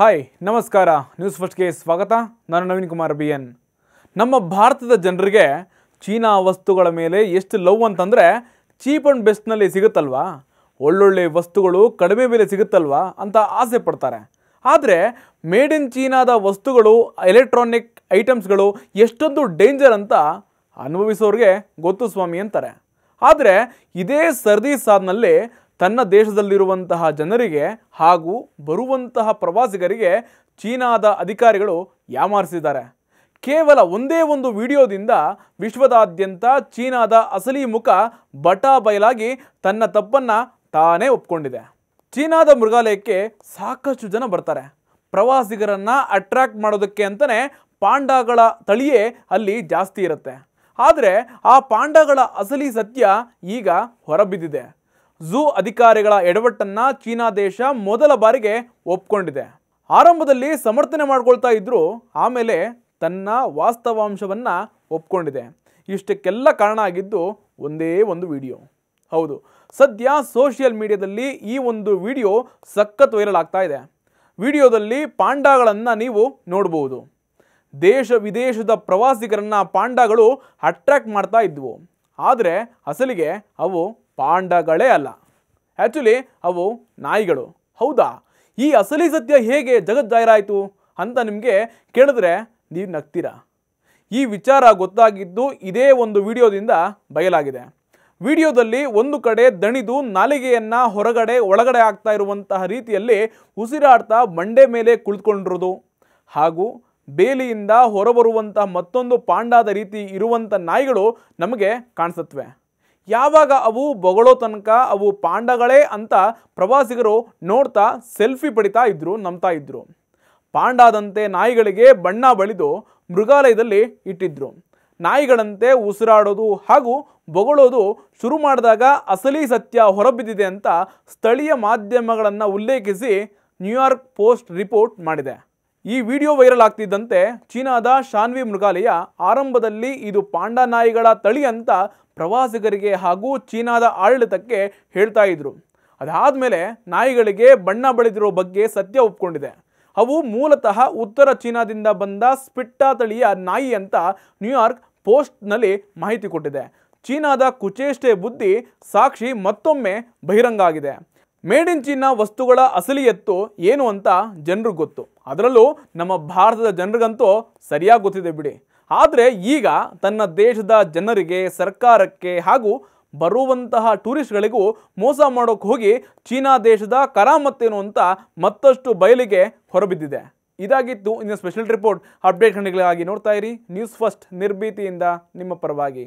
hi ನಮಸ್ಕಾರ news ಫಸ್ಟ್ಗೆ ಸ್ವಾಗತ ನಾನು ನವೀನ್ ಕುಮಾರ್ ಬಿ ಎನ್ ನಮ್ಮ ಭಾರತದ ಜನರಿಗೆ ಚೀನಾ ವಸ್ತುಗಳ ಮೇಲೆ ಎಷ್ಟು ಲವ್ ಅಂತಂದರೆ ಚೀಪ್ ಆ್ಯಂಡ್ ಬೆಸ್ಟ್ನಲ್ಲಿ ಸಿಗುತ್ತಲ್ವಾ ಒಳ್ಳೊಳ್ಳೆ ವಸ್ತುಗಳು ಕಡಿಮೆ ಬೆಲೆ ಸಿಗುತ್ತಲ್ವಾ ಅಂತ ಆಸೆ ಪಡ್ತಾರೆ ಆದರೆ ಮೇಡ್ ಇನ್ ಚೀನಾದ ವಸ್ತುಗಳು ಎಲೆಕ್ಟ್ರಾನಿಕ್ ಐಟಮ್ಸ್ಗಳು ಎಷ್ಟೊಂದು ಡೇಂಜರ್ ಅಂತ ಅನುಭವಿಸೋರಿಗೆ ಗೊತ್ತು ಸ್ವಾಮಿ ಅಂತಾರೆ ಆದರೆ ಇದೇ ಸರ್ದಿ ಸಾದ್ನಲ್ಲಿ ತನ್ನ ದೇಶದಲ್ಲಿರುವಂತಹ ಜನರಿಗೆ ಹಾಗೂ ಬರುವಂತಹ ಪ್ರವಾಸಿಗರಿಗೆ ಚೀನಾದ ಅಧಿಕಾರಿಗಳು ಯಾಮಾರಿಸಿದ್ದಾರೆ ಕೇವಲ ಒಂದೇ ಒಂದು ವಿಡಿಯೋದಿಂದ ವಿಶ್ವದಾದ್ಯಂತ ಚೀನಾದ ಅಸಲಿ ಮುಖ ಬಟಾ ಬಯಲಾಗಿ ತನ್ನ ತಪ್ಪನ್ನು ತಾನೇ ಒಪ್ಕೊಂಡಿದೆ ಚೀನಾದ ಮೃಗಾಲಯಕ್ಕೆ ಸಾಕಷ್ಟು ಜನ ಬರ್ತಾರೆ ಪ್ರವಾಸಿಗರನ್ನು ಅಟ್ರ್ಯಾಕ್ಟ್ ಮಾಡೋದಕ್ಕೆ ಅಂತಲೇ ಪಾಂಡಾಗಳ ತಳಿಯೇ ಅಲ್ಲಿ ಜಾಸ್ತಿ ಇರುತ್ತೆ ಆದರೆ ಆ ಪಾಂಡಾಗಳ ಅಸಲಿ ಸತ್ಯ ಈಗ ಹೊರಬಿದ್ದಿದೆ ಝೂ ಅಧಿಕಾರಿಗಳ ಎಡವಟ್ಟನ್ನು ಚೀನಾ ದೇಶ ಮೊದಲ ಬಾರಿಗೆ ಒಪ್ಕೊಂಡಿದೆ ಆರಂಭದಲ್ಲಿ ಸಮರ್ಥನೆ ಮಾಡ್ಕೊಳ್ತಾ ಇದ್ದರೂ ಆಮೇಲೆ ತನ್ನ ವಾಸ್ತವಾಂಶವನ್ನು ಒಪ್ಕೊಂಡಿದೆ ಇಷ್ಟಕ್ಕೆಲ್ಲ ಕಾರಣ ಆಗಿದ್ದು ಒಂದೇ ಒಂದು ವಿಡಿಯೋ ಹೌದು ಸದ್ಯ ಸೋಷಿಯಲ್ ಮೀಡಿಯಾದಲ್ಲಿ ಈ ಒಂದು ವಿಡಿಯೋ ಸಖತ್ ವೈರಲ್ ಆಗ್ತಾ ಇದೆ ವಿಡಿಯೋದಲ್ಲಿ ಪಾಂಡಾಗಳನ್ನು ನೀವು ನೋಡಬಹುದು ದೇಶ ವಿದೇಶದ ಪ್ರವಾಸಿಗರನ್ನು ಪಾಂಡಾಗಳು ಅಟ್ರ್ಯಾಕ್ಟ್ ಮಾಡ್ತಾ ಇದ್ವು ಆದರೆ ಅಸಲಿಗೆ ಅವು ಪಾಂಡಗಳೇ ಅಲ್ಲ ಆ್ಯಕ್ಚುಲಿ ಅವು ನಾಯಿಗಳು ಹೌದಾ ಈ ಅಸಲಿ ಸತ್ಯ ಹೇಗೆ ಜಗತ್ ಜಾಹೀರಾಯಿತು ಅಂತ ನಿಮಗೆ ಕೇಳಿದ್ರೆ ನೀವು ನಗ್ತೀರಾ ಈ ವಿಚಾರ ಗೊತ್ತಾಗಿದ್ದು ಇದೇ ಒಂದು ವಿಡಿಯೋದಿಂದ ಬಯಲಾಗಿದೆ ವಿಡಿಯೋದಲ್ಲಿ ಒಂದು ಕಡೆ ದಣಿದು ನಾಲಿಗೆಯನ್ನು ಹೊರಗಡೆ ಒಳಗಡೆ ಆಗ್ತಾ ಇರುವಂತಹ ರೀತಿಯಲ್ಲಿ ಉಸಿರಾಡ್ತಾ ಮಂಡೆ ಮೇಲೆ ಕುಳಿತುಕೊಂಡಿರೋದು ಹಾಗೂ ಬೇಲಿಯಿಂದ ಹೊರಬರುವಂತಹ ಮತ್ತೊಂದು ಪಾಂಡಾದ ರೀತಿ ಇರುವಂಥ ನಾಯಿಗಳು ನಮಗೆ ಕಾಣಿಸತ್ವೆ ಯಾವಾಗ ಅವು ಬೊಗಳೋ ತನಕ ಅವು ಪಾಂಡಗಳೇ ಅಂತ ಪ್ರವಾಸಿಗರು ನೋಡ್ತಾ ಸೆಲ್ಫಿ ಪಡಿತಾ ಇದ್ರು ನಂಬ್ತಾ ಇದ್ರು ಪಾಂಡಾದಂತೆ ನಾಯಿಗಳಿಗೆ ಬಣ್ಣ ಬಳಿದು ಮೃಗಾಲಯದಲ್ಲಿ ಇಟ್ಟಿದ್ರು ನಾಯಿಗಳಂತೆ ಉಸಿರಾಡೋದು ಹಾಗೂ ಬೊಗಳೋದು ಶುರು ಮಾಡಿದಾಗ ಅಸಲಿ ಸತ್ಯ ಹೊರಬಿದ್ದಿದೆ ಅಂತ ಸ್ಥಳೀಯ ಮಾಧ್ಯಮಗಳನ್ನು ಉಲ್ಲೇಖಿಸಿ ನ್ಯೂಯಾರ್ಕ್ ಪೋಸ್ಟ್ ರಿಪೋರ್ಟ್ ಮಾಡಿದೆ ಈ ವಿಡಿಯೋ ವೈರಲ್ ಆಗ್ತಿದ್ದಂತೆ ಚೀನಾದ ಶಾನ್ವಿ ಮೃಗಾಲಯ ಆರಂಭದಲ್ಲಿ ಇದು ಪಾಂಡಾ ನಾಯಿಗಳ ತಳಿ ಅಂತ ಪ್ರವಾಸಿಗರಿಗೆ ಹಾಗೂ ಚೀನಾದ ಆಡಳಿತಕ್ಕೆ ಹೇಳ್ತಾ ಇದ್ರು ಮೇಲೆ ನಾಯಿಗಳಿಗೆ ಬಣ್ಣ ಬಳಿದಿರೋ ಬಗ್ಗೆ ಸತ್ಯ ಒಪ್ಕೊಂಡಿದೆ ಅವು ಮೂಲತಃ ಉತ್ತರ ಚೀನಾದಿಂದ ಬಂದ ಸ್ಪಿಟ್ಟಾ ತಳಿಯ ನಾಯಿ ಅಂತ ನ್ಯೂಯಾರ್ಕ್ ಪೋಸ್ಟ್ನಲ್ಲಿ ಮಾಹಿತಿ ಕೊಟ್ಟಿದೆ ಚೀನಾದ ಕುಚೇಷ್ಟೆ ಬುದ್ಧಿ ಸಾಕ್ಷಿ ಮತ್ತೊಮ್ಮೆ ಬಹಿರಂಗ ಆಗಿದೆ ಮೇಡ್ ಇನ್ ಚೀನಾ ವಸ್ತುಗಳ ಅಸಲಿ ಎತ್ತು ಏನು ಅಂತ ಜನರಿಗೆ ಗೊತ್ತು ಅದರಲ್ಲೂ ನಮ್ಮ ಭಾರತದ ಜನರಿಗಂತೂ ಸರಿಯಾಗಿ ಗೊತ್ತಿದೆ ಬಿಡಿ ಆದರೆ ಈಗ ತನ್ನ ದೇಶದ ಜನರಿಗೆ ಸರ್ಕಾರಕ್ಕೆ ಹಾಗೂ ಬರುವಂತಹ ಟೂರಿಸ್ಟ್ಗಳಿಗೂ ಮೋಸ ಮಾಡೋಕ್ಕೆ ಹೋಗಿ ಚೀನಾ ದೇಶದ ಕರಾಮತ್ತೇನು ಅಂತ ಮತ್ತಷ್ಟು ಬಯಲಿಗೆ ಹೊರಬಿದ್ದಿದೆ ಇದಾಗಿತ್ತು ಇನ್ನು ಸ್ಪೆಷಲ್ ರಿಪೋರ್ಟ್ ಅಪ್ಡೇಟ್ ನೋಡ್ತಾ ಇರಿ ನ್ಯೂಸ್ ಫಸ್ಟ್ ನಿರ್ಭೀತಿಯಿಂದ ನಿಮ್ಮ ಪರವಾಗಿ